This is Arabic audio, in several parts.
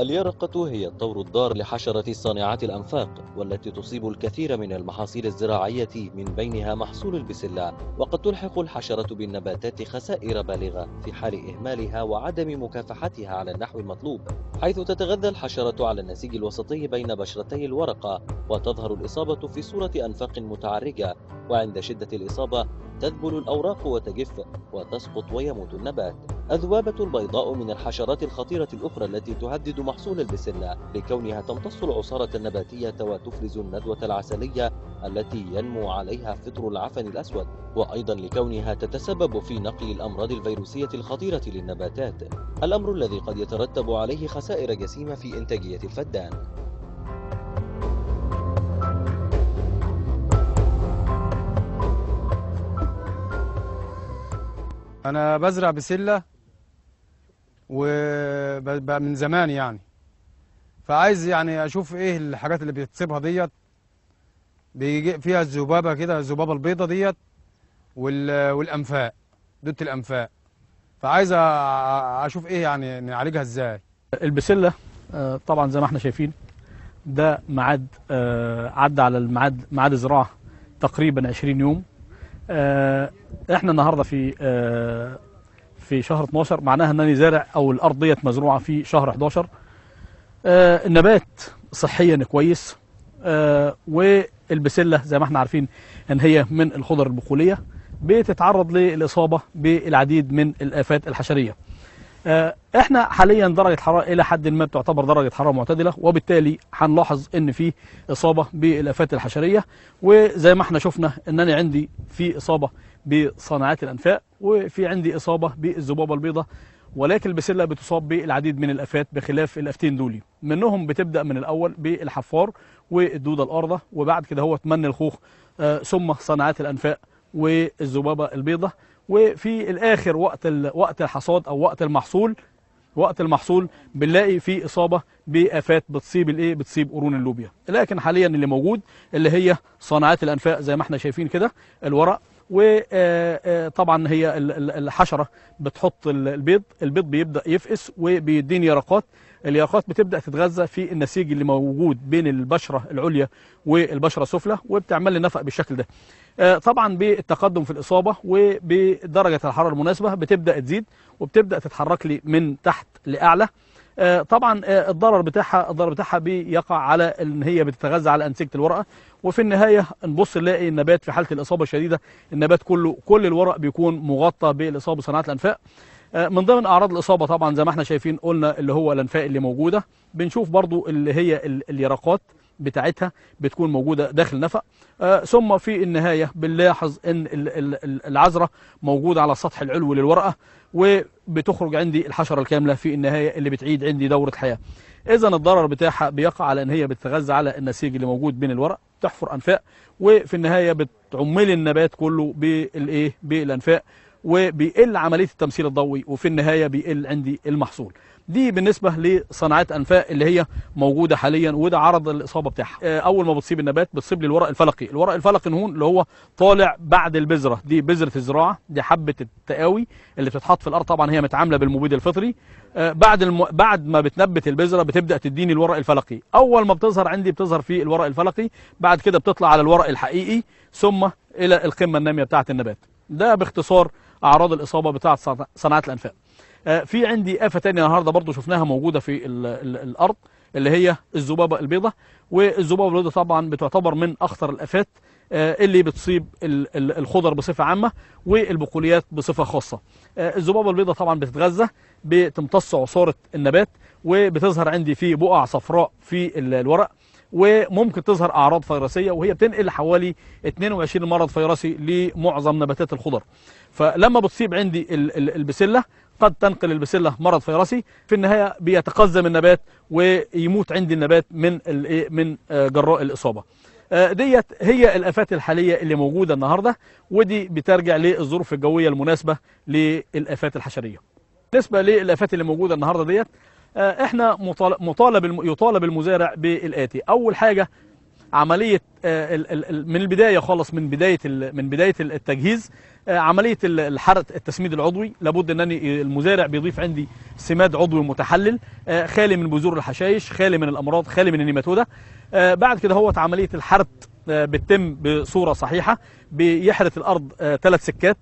اليرقة هي الطور الضار لحشرة صانعات الأنفاق والتي تصيب الكثير من المحاصيل الزراعية من بينها محصول البسلة وقد تلحق الحشرة بالنباتات خسائر بالغة في حال إهمالها وعدم مكافحتها على النحو المطلوب حيث تتغذى الحشرة على النسيج الوسطي بين بشرتي الورقة وتظهر الإصابة في صورة أنفاق متعرجة وعند شدة الإصابة تذبل الأوراق وتجف وتسقط ويموت النبات الذبابة البيضاء من الحشرات الخطيرة الأخرى التي تهدد محصول البسلة لكونها تمتص العصارة النباتية وتفرز الندوة العسلية التي ينمو عليها فطر العفن الأسود وأيضا لكونها تتسبب في نقل الأمراض الفيروسية الخطيرة للنباتات الأمر الذي قد يترتب عليه خسائر جسيمة في إنتاجية الفدان انا بزرع بسله وبقى من زمان يعني فعايز يعني اشوف ايه الحاجات اللي بيتصيبها ديت بيجي فيها الذبابه كده الذبابه البيضه ديت والانفاق دوت الانفاق فعايز اشوف ايه يعني نعالجها ازاي البسله آه، طبعا زي ما احنا شايفين ده ميعاد آه، عدى على الميعاد ميعاد الزراعه تقريبا 20 يوم آه، احنا النهاردة في اه في شهر 12 معناها انني زارع او الارض ديت مزروعة في شهر 11 اه النبات صحيا كويس اه والبسلة زي ما احنا عارفين ان هي من الخضر البقولية بتتعرض للإصابة بالعديد من الآفات الحشرية آه، احنا حاليا درجه الحراره الى حد ما بتعتبر درجه حراره معتدله وبالتالي هنلاحظ ان في اصابه بالافات الحشريه وزي ما احنا شفنا ان انا عندي في اصابه بصناعات الانفاق وفي عندي اصابه بالذبابه البيضاء ولكن البسله بتصاب بالعديد من الافات بخلاف الافتين دولي منهم بتبدا من الاول بالحفار والدوده الارضه وبعد كده هو تمن الخوخ آه، ثم صناعات الانفاق والذبابه البيضاء وفي الاخر وقت وقت الحصاد او وقت المحصول وقت المحصول بنلاقي في اصابه بافات بتصيب الايه بتصيب قرون اللوبيا لكن حاليا اللي موجود اللي هي صناعات الانفاق زي ما احنا شايفين كده الورق وطبعا آه، آه، هي الحشره بتحط البيض البيض بيبدا يفقس وبيديني يرقات اليرقات بتبدا تتغذى في النسيج اللي موجود بين البشره العليا والبشره السفلى وبتعمل لي نفق بالشكل ده آه، طبعا بالتقدم في الإصابة وبدرجة الحرارة المناسبة بتبدأ تزيد وبتبدأ تتحرك لي من تحت لأعلى آه، طبعا آه، الضرر بتاعها الضرر بتاعها بيقع على ان هي بتتغذى على انسجه الورقه وفي النهايه نبص نلاقي النبات في حاله الاصابه الشديده النبات كله كل الورق بيكون مغطى بالاصابه بصناعه الانفاق من ضمن اعراض الاصابه طبعا زي ما احنا شايفين قلنا اللي هو الانفاق اللي موجوده بنشوف برضو اللي هي اليرقات بتاعتها بتكون موجودة داخل نفق آه ثم في النهاية بنلاحظ ان العذرة موجودة على السطح العلوي للورقة وبتخرج عندي الحشرة الكاملة في النهاية اللي بتعيد عندي دورة حياة اذا الضرر بتاعها بيقع على ان هي بتتغذى على النسيج اللي موجود بين الورق بتحفر انفاق وفي النهاية بتعملي النبات كله بالايه بالانفاق وبيقل عملية التمثيل الضوئي وفي النهاية بيقل عندي المحصول دي بالنسبة لصناعات أنفاق اللي هي موجودة حاليا وده عرض الإصابة بتاعها آه، أول ما بتصيب النبات بتصيب لي الورق الفلقي الورق الفلقي هون اللي هو طالع بعد البذرة دي بذرة الزراعة دي حبة التقاوي اللي بتتحط في الأرض طبعا هي متعاملة بالمبيد الفطري آه، بعد الم... بعد ما بتنبت البذرة بتبدأ تديني الورق الفلقي أول ما بتظهر عندي بتظهر في الورق الفلقي بعد كده بتطلع على الورق الحقيقي ثم إلى القمة النامية بتاعة النبات ده باختصار أعراض الإصابة بتاعة صناعة الأنفاق آه، في عندي آفة تانية النهاردة برضو شفناها موجودة في الـ الـ الأرض اللي هي الذبابة البيضاء والذبابة البيضاء طبعا بتعتبر من أخطر الآفات آه، اللي بتصيب الخضر بصفة عامة والبقوليات بصفة خاصة آه، الذبابة البيضاء طبعا بتتغذى بتمتص عصارة النبات وبتظهر عندي في بقع صفراء في الورق وممكن تظهر أعراض فيروسية وهي بتنقل حوالي 22 مرض فيروسي لمعظم نباتات الخضر فلما بتصيب عندي البسلة قد تنقل البسلة مرض فيروسي في النهاية بيتقزم النبات ويموت عند النبات من إيه، من آه، جراء الإصابة آه، ديت هي الآفات الحالية اللي موجودة النهاردة ودي بترجع للظروف الجوية المناسبة للآفات الحشرية بالنسبة للآفات اللي موجودة النهاردة ديت آه، احنا مطالب يطالب المزارع بالآتي أول حاجة عمليه آه، من البدايه خالص من بدايه من بدايه التجهيز آه، عمليه الحرق التسميد العضوي لابد ان آه، المزارع بيضيف عندي سماد عضوي متحلل خالي من بذور الحشائش خالي من الامراض خالي من النيماتوده بعد كده هوت عمليه الحرق بتتم بصوره صحيحه بيحرث الارض ثلاث سكات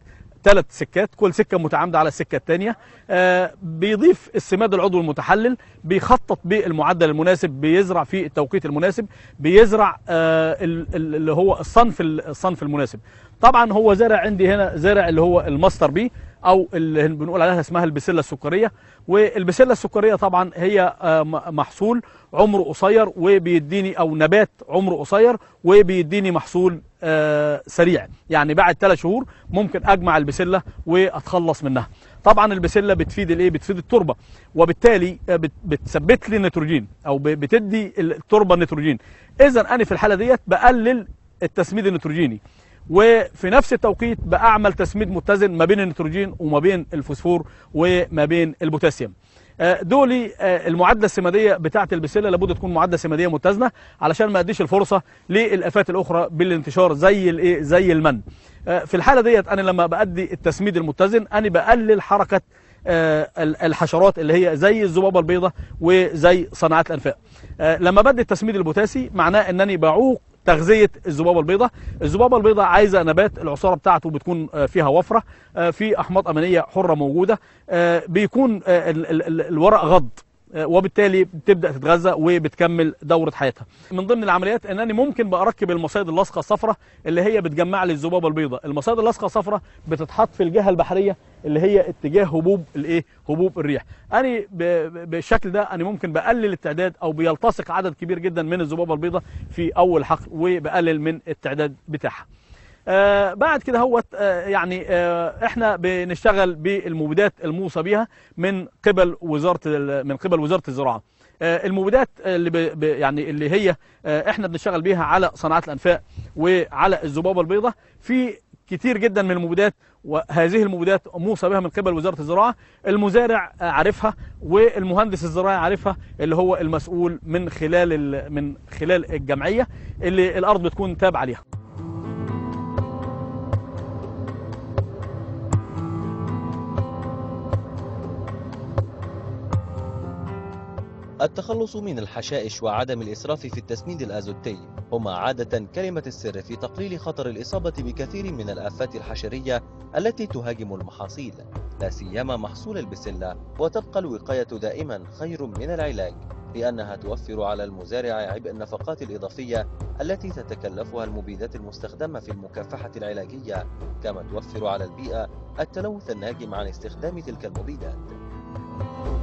ثلاث سكات كل سكه متعامده على السكه الثانيه آه، بيضيف السماد العضوي المتحلل بيخطط بالمعدل المناسب بيزرع في التوقيت المناسب بيزرع آه، اللي هو الصنف الصنف المناسب طبعا هو زرع عندي هنا زرع اللي هو الماستر بي او اللي بنقول عليها اسمها البسله السكريه والبسله السكريه طبعا هي آه، محصول عمره قصير وبيديني او نبات عمره قصير وبيديني محصول آه، سريع يعني بعد ثلاث شهور ممكن اجمع البسله واتخلص منها طبعا البسله بتفيد الايه بتفيد التربه وبالتالي آه، بتثبت لي النيتروجين او بتدي التربه النيتروجين اذا انا في الحاله ديت بقلل التسميد النيتروجيني وفي نفس التوقيت بأعمل تسميد متزن ما بين النيتروجين وما بين الفوسفور وما بين البوتاسيوم آه، دولي آه، المعادله السماديه بتاعه البسله لابد تكون معادله سماديه متزنه علشان ما اديش الفرصه للافات الاخرى بالانتشار زي الايه زي المن آه، في الحاله ديت انا لما بادي التسميد المتزن انا بقلل حركه الحشرات اللي هي زي الذبابه البيضاء وزي صناعات الانفاق لما بدي التسميد البوتاسي معناه انني بعوق تغذيه الذبابه البيضاء الذبابه البيضاء عايزه نبات العصاره بتاعته بتكون آه، فيها وفره آه، في احماض امينيه حره موجوده آه، بيكون الورق غض آه، وبالتالي بتبدا تتغذى وبتكمل دوره حياتها من ضمن العمليات انني ممكن بركب المصايد اللاصقه الصفراء اللي هي بتجمع لي الذبابه البيضاء المصايد اللاصقه الصفراء بتتحط في الجهه البحريه اللي هي اتجاه هبوب الايه هبوب الريح انا بالشكل ده انا ممكن بقلل التعداد او بيلتصق عدد كبير جدا من الذبابه البيضاء في اول حقل وبقلل من التعداد بتاعها آه بعد كده هو آه يعني آه احنا بنشتغل بالمبيدات الموصى بيها من قبل وزاره من قبل وزاره الزراعه آه، المبيدات اللي ب يعني اللي هي آه، احنا بنشتغل بيها على صناعه الانفاق وعلى الذبابه البيضاء في كتير جدا من المبيدات وهذه المبيدات موصى بها من قبل وزاره الزراعه المزارع عارفها والمهندس الزراعي عارفها اللي هو المسؤول من خلال من خلال الجمعيه اللي الارض بتكون تابعه ليها التخلص من الحشائش وعدم الإسراف في التسميد الأزوتي هما عادة كلمة السر في تقليل خطر الإصابة بكثير من الآفات الحشرية التي تهاجم المحاصيل لا سيما محصول البسلة وتبقى الوقاية دائما خير من العلاج لأنها توفر على المزارع عبء النفقات الإضافية التي تتكلفها المبيدات المستخدمة في المكافحة العلاجية كما توفر على البيئة التلوث الناجم عن استخدام تلك المبيدات